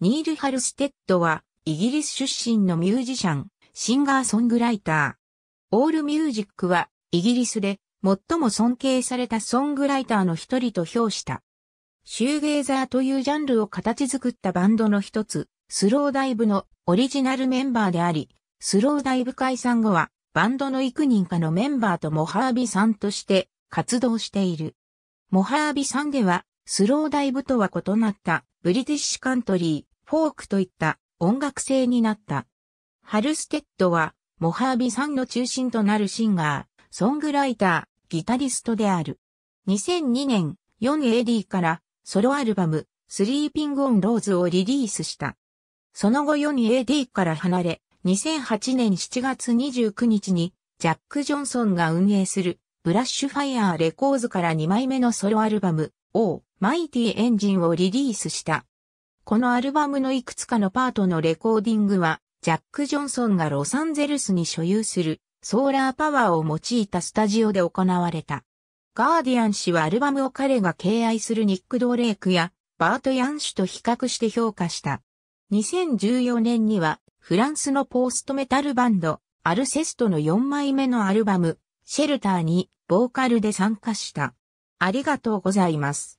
ニール・ハルステッドは、イギリス出身のミュージシャン、シンガーソングライター。オールミュージックは、イギリスで最も尊敬されたソングライターの一人と評した。シューゲーザーというジャンルを形作ったバンドの一つ、スローダイブのオリジナルメンバーであり、スローダイブ解散後は、バンドの幾人かのメンバーとモハービさんとして活動している。モハービさんでは、スローダイブとは異なったブリティッシュカントリー、フォークといった音楽性になった。ハルステッドは、モハービさんの中心となるシンガー、ソングライター、ギタリストである。2002年、4AD からソロアルバム、スリーピングオンローズをリリースした。その後 4AD から離れ、2008年7月29日に、ジャック・ジョンソンが運営する、ブラッシュファイアーレコーズから2枚目のソロアルバム、O、マイティエンジンをリリースした。このアルバムのいくつかのパートのレコーディングは、ジャック・ジョンソンがロサンゼルスに所有するソーラーパワーを用いたスタジオで行われた。ガーディアン氏はアルバムを彼が敬愛するニック・ドーレイクやバート・ヤン氏と比較して評価した。2014年にはフランスのポーストメタルバンドアルセストの4枚目のアルバムシェルターにボーカルで参加した。ありがとうございます。